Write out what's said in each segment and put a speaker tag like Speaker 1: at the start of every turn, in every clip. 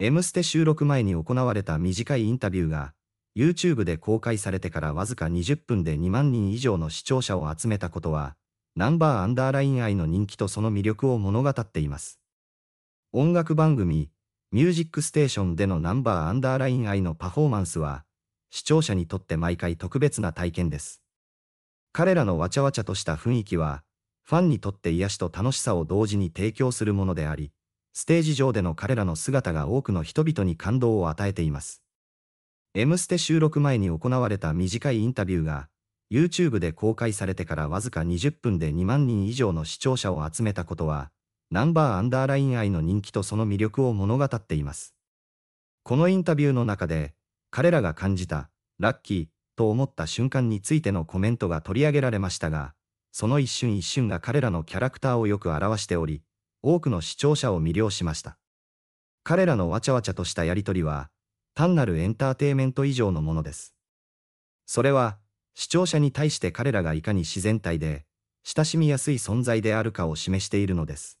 Speaker 1: M ステ収録前に行われた短いインタビューが、YouTube で公開されてからわずか20分で2万人以上の視聴者を集めたことは、ナンバーアンダーライン愛の人気とその魅力を物語っています。音楽番組、ミュージックステーションでのナンバーアンダーライン愛のパフォーマンスは、視聴者にとって毎回特別な体験です。彼らのわちゃわちゃとした雰囲気は、ファンにとって癒しと楽しさを同時に提供するものであり、ステージ上での彼らの姿が多くの人々に感動を与えています。M ステ収録前に行われた短いインタビューが、YouTube で公開されてからわずか20分で2万人以上の視聴者を集めたことは、ナンバーアンダーライン愛の人気とその魅力を物語っています。このインタビューの中で、彼らが感じた、ラッキー、と思った瞬間についてのコメントが取り上げられましたが、その一瞬一瞬が彼らのキャラクターをよく表しており、多くの視聴者を魅了しました。彼らのわちゃわちゃとしたやりとりは、単なるエンターテイメント以上のものです。それは、視聴者に対して彼らがいかに自然体で、親しみやすい存在であるかを示しているのです。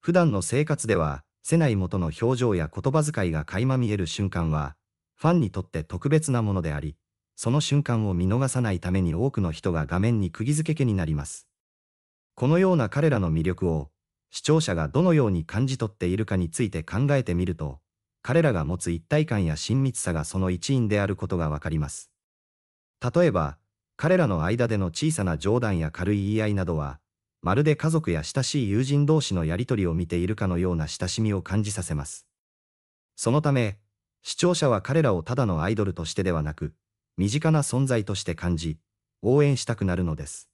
Speaker 1: 普段の生活では、せない元の表情や言葉遣いが垣間見える瞬間は、ファンにとって特別なものであり、その瞬間を見逃さないために多くの人が画面に釘付けになります。このような彼らの魅力を視聴者がどのように感じ取っているかについて考えてみると、彼らが持つ一体感や親密さがその一因であることがわかります。例えば、彼らの間での小さな冗談や軽い言い合いなどは、まるで家族や親しい友人同士のやりとりを見ているかのような親しみを感じさせます。そのため、視聴者は彼らをただのアイドルとしてではなく、身近な存在として感じ、応援したくなるのです。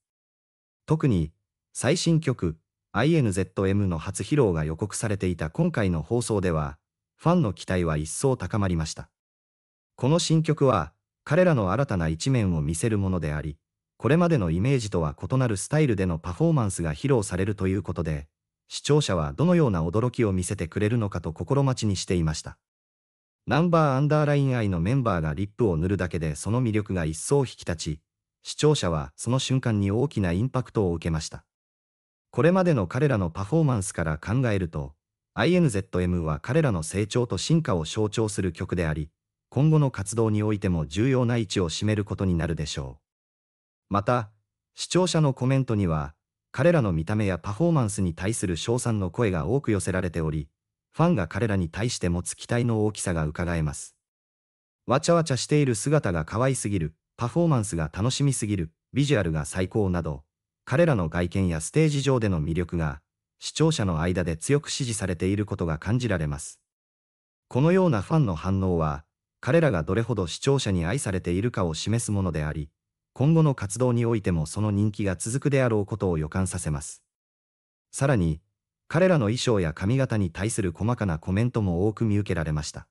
Speaker 1: 特に、最新曲、INZM の初披露が予告されていた今回の放送では、ファンの期待は一層高まりました。この新曲は、彼らの新たな一面を見せるものであり、これまでのイメージとは異なるスタイルでのパフォーマンスが披露されるということで、視聴者はどのような驚きを見せてくれるのかと心待ちにしていました。ナンバーアンダーライン愛のメンバーがリップを塗るだけでその魅力が一層引き立ち、視聴者はその瞬間に大きなインパクトを受けました。これまでの彼らのパフォーマンスから考えると、INZM は彼らの成長と進化を象徴する曲であり、今後の活動においても重要な位置を占めることになるでしょう。また、視聴者のコメントには、彼らの見た目やパフォーマンスに対する称賛の声が多く寄せられており、ファンが彼らに対して持つ期待の大きさが伺えます。わちゃわちゃしている姿が可愛すぎる、パフォーマンスが楽しみすぎる、ビジュアルが最高など、彼らの外見やステージ上での魅力が、視聴者の間で強く支持されていることが感じられます。このようなファンの反応は、彼らがどれほど視聴者に愛されているかを示すものであり、今後の活動においてもその人気が続くであろうことを予感させます。さらに、彼らの衣装や髪型に対する細かなコメントも多く見受けられました。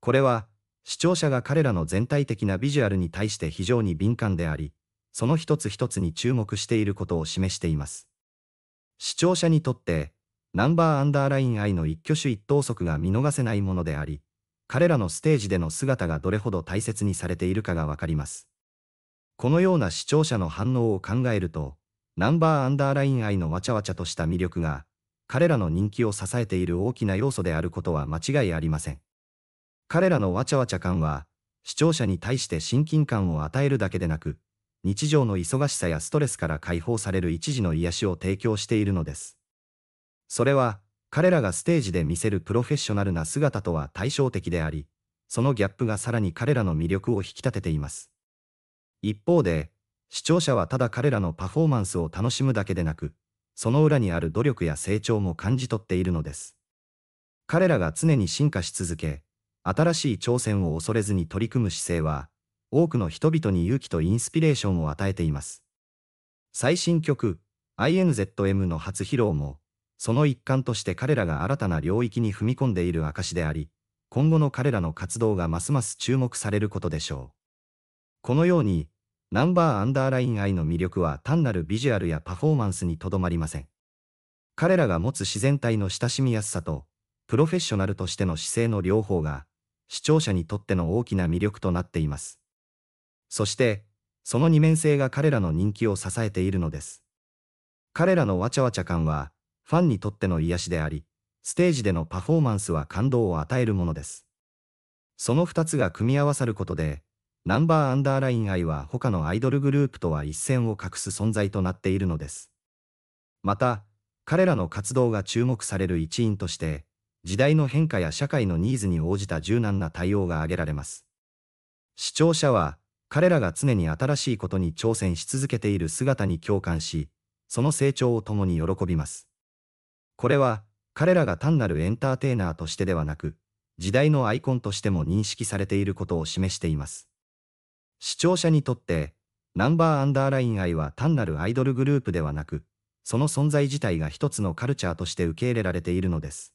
Speaker 1: これは、視聴者が彼らの全体的なビジュアルに対して非常に敏感であり、その一つ一つに注目していることを示しています。視聴者にとって、ナンバーアンダーライン愛の一挙手一投足が見逃せないものであり、彼らのステージでの姿がどれほど大切にされているかがわかります。このような視聴者の反応を考えると、ナンバーアンダーライン愛のわちゃわちゃとした魅力が、彼らの人気を支えている大きな要素であることは間違いありません。彼らのわちゃわちゃ感は、視聴者に対して親近感を与えるだけでなく、日常の忙しさやストレスから解放される一時の癒しを提供しているのです。それは、彼らがステージで見せるプロフェッショナルな姿とは対照的であり、そのギャップがさらに彼らの魅力を引き立てています。一方で、視聴者はただ彼らのパフォーマンスを楽しむだけでなく、その裏にある努力や成長も感じ取っているのです。彼らが常に進化し続け、新しい挑戦を恐れずに取り組む姿勢は、多くの人々に勇気とインスピレーションを与えています。最新曲、INZM の初披露も、その一環として彼らが新たな領域に踏み込んでいる証であり、今後の彼らの活動がますます注目されることでしょう。このように、ナンバーアンダーライン I の魅力は単なるビジュアルやパフォーマンスにとどまりません。彼らが持つ自然体の親しみやすさと、プロフェッショナルとしての姿勢の両方が、視聴者にとっての大きな魅力となっています。そして、その二面性が彼らの人気を支えているのです。彼らのわちゃわちゃ感は、ファンにとっての癒しであり、ステージでのパフォーマンスは感動を与えるものです。その二つが組み合わさることで、ナンバーアンダーライン愛は他のアイドルグループとは一線を画す存在となっているのです。また、彼らの活動が注目される一因として、時代の変化や社会のニーズに応じた柔軟な対応が挙げられます。視聴者は、彼らが常に新しいことに挑戦し続けている姿に共感し、その成長を共に喜びます。これは、彼らが単なるエンターテイナーとしてではなく、時代のアイコンとしても認識されていることを示しています。視聴者にとって、ナンバーアンダーライン愛は単なるアイドルグループではなく、その存在自体が一つのカルチャーとして受け入れられているのです。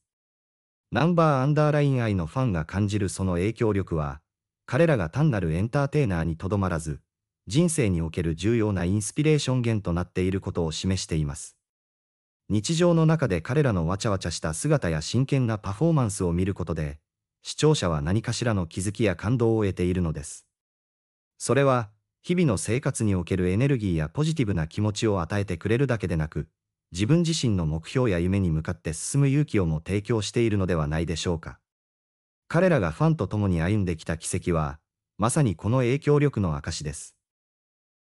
Speaker 1: ナンバーアンダーライン愛のファンが感じるその影響力は、彼らが単なるエンターテイナーにとどまらず、人生における重要なインスピレーション源となっていることを示しています。日常の中で彼らのわちゃわちゃした姿や真剣なパフォーマンスを見ることで、視聴者は何かしらの気づきや感動を得ているのです。それは、日々の生活におけるエネルギーやポジティブな気持ちを与えてくれるだけでなく、自分自身の目標や夢に向かって進む勇気をも提供しているのではないでしょうか。彼らがファンと共に歩んできた奇跡は、まさにこの影響力の証です。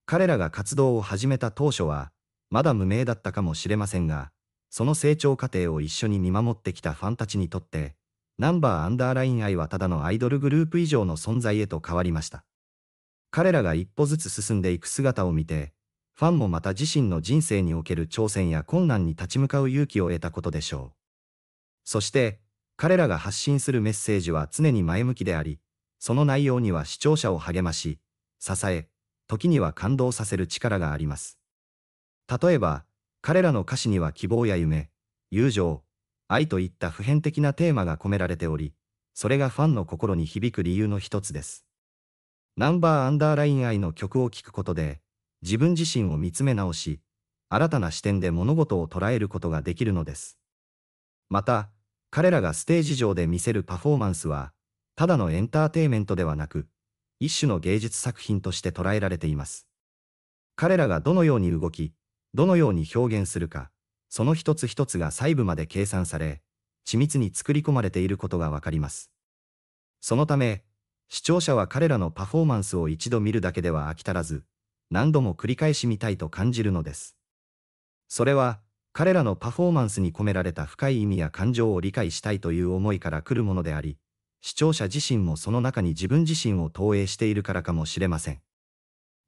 Speaker 1: 彼らが活動を始めた当初は、まだ無名だったかもしれませんが、その成長過程を一緒に見守ってきたファンたちにとって、ナンバーアンダーライン愛はただのアイドルグループ以上の存在へと変わりました。彼らが一歩ずつ進んでいく姿を見て、ファンもまた自身の人生における挑戦や困難に立ち向かう勇気を得たことでしょう。そして、彼らが発信するメッセージは常に前向きであり、その内容には視聴者を励まし、支え、時には感動させる力があります。例えば、彼らの歌詞には希望や夢、友情、愛といった普遍的なテーマが込められており、それがファンの心に響く理由の一つです。ナンバーアンダーライン愛の曲を聴くことで、自分自身を見つめ直し、新たな視点で物事を捉えることができるのです。また、彼らがステージ上で見せるパフォーマンスは、ただのエンターテイメントではなく、一種の芸術作品として捉えられています。彼らがどのように動き、どのように表現するか、その一つ一つが細部まで計算され、緻密に作り込まれていることがわかります。そのため、視聴者は彼らのパフォーマンスを一度見るだけでは飽き足らず、何度も繰り返し見たいと感じるのです。それは、彼らのパフォーマンスに込められた深い意味や感情を理解したいという思いから来るものであり、視聴者自身もその中に自分自身を投影しているからかもしれません。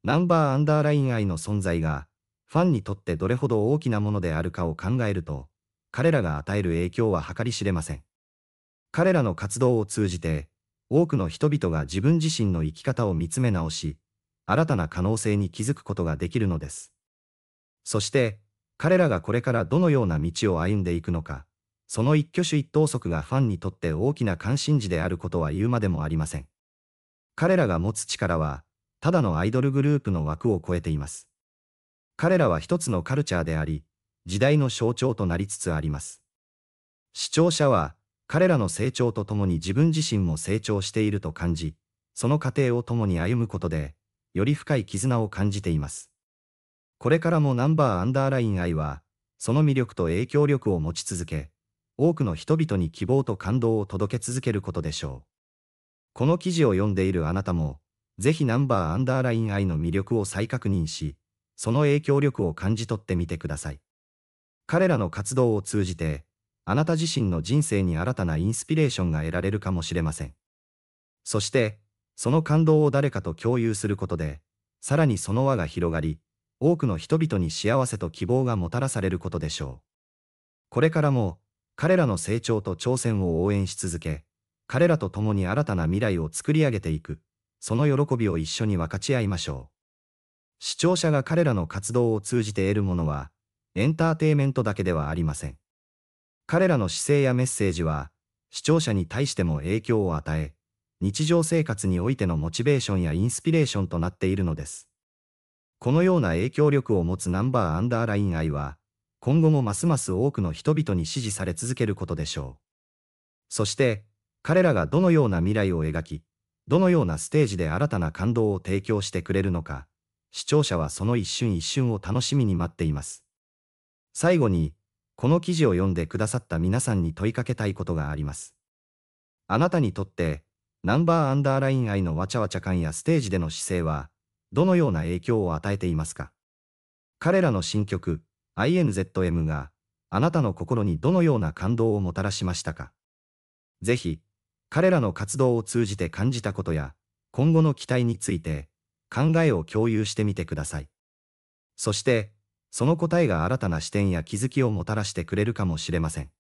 Speaker 1: ナンバーアンダーライン愛の存在が、ファンにとってどれほど大きなものであるかを考えると、彼らが与える影響は計り知れません。彼らの活動を通じて、多くの人々が自分自身の生き方を見つめ直し、新たな可能性に気づくことができるのです。そして、彼らがこれからどのような道を歩んでいくのか、その一挙手一投足がファンにとって大きな関心事であることは言うまでもありません。彼らが持つ力は、ただのアイドルグループの枠を超えています。彼らは一つのカルチャーであり、時代の象徴となりつつあります。視聴者は、彼らの成長とともに自分自身も成長していると感じ、その過程を共に歩むことで、より深い絆を感じています。これからもナンバーアンダーライン愛は、その魅力と影響力を持ち続け、多くの人々に希望と感動を届け続けることでしょう。この記事を読んでいるあなたも、ぜひナンバーアンダーライン愛の魅力を再確認し、その影響力を感じ取ってみてください。彼らの活動を通じて、あなた自身の人生に新たなインスピレーションが得られるかもしれません。そして、その感動を誰かと共有することで、さらにその輪が広がり、多くの人々に幸せと希望がもたらされることでしょう。これからも、彼らの成長と挑戦を応援し続け、彼らと共に新たな未来を作り上げていく、その喜びを一緒に分かち合いましょう。視聴者が彼らの活動を通じて得るものは、エンターテイメントだけではありません。彼らの姿勢やメッセージは、視聴者に対しても影響を与え、日常生活においてのモチベーションやインスピレーションとなっているのです。このような影響力を持つナンバーアンダーライン愛は、今後もますます多くの人々に支持され続けることでしょう。そして、彼らがどのような未来を描き、どのようなステージで新たな感動を提供してくれるのか、視聴者はその一瞬一瞬を楽しみに待っています。最後に、この記事を読んでくださった皆さんに問いかけたいことがあります。あなたにとって、ナンバーアンダーライン愛のわちゃわちゃ感やステージでの姿勢は、どのような影響を与えていますか彼らの新曲 INZM があなたの心にどのような感動をもたらしましたかぜひ彼らの活動を通じて感じたことや今後の期待について考えを共有してみてくださいそしてその答えが新たな視点や気づきをもたらしてくれるかもしれません